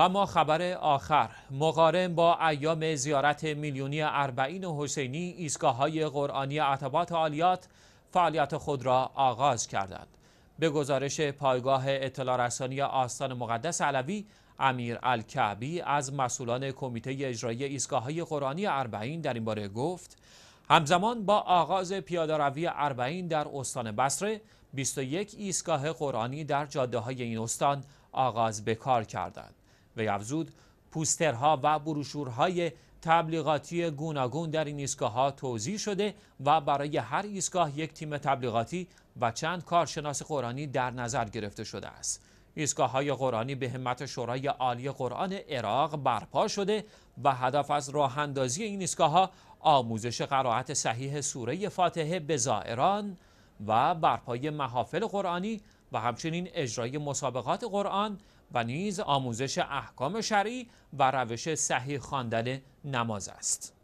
و ما خبر آخر مقارن با ایام زیارت میلیونی اربعین و حسینی ایستگاه های قرآنی عتبات عالیات فعالیت خود را آغاز کردند به گزارش پایگاه اطلاع رسانی آستان مقدس علوی امیر الکعبی از مسئولان کمیته اجرایی ایستگاه های قرآنی اربعین در این باره گفت همزمان با آغاز روی اربعین در استان بصره 21 ایستگاه قرآنی در جاده های این استان آغاز به کار کردند وی افزود پوسترها و بروشورهای تبلیغاتی گوناگون در این ایستگاه ها توضیح شده و برای هر ایستگاه یک تیم تبلیغاتی و چند کارشناس قرآنی در نظر گرفته شده است ایستگاه های قرآنی به همت شورای عالی قرآن عراق برپا شده و هدف از راه اندازی این ایستگاه ها آموزش قرائت صحیح سوره فاتحه به زائران و برپای محافل قرآنی و همچنین اجرای مسابقات قرآن و نیز آموزش احکام شرعی و روش صحیح خواندن نماز است.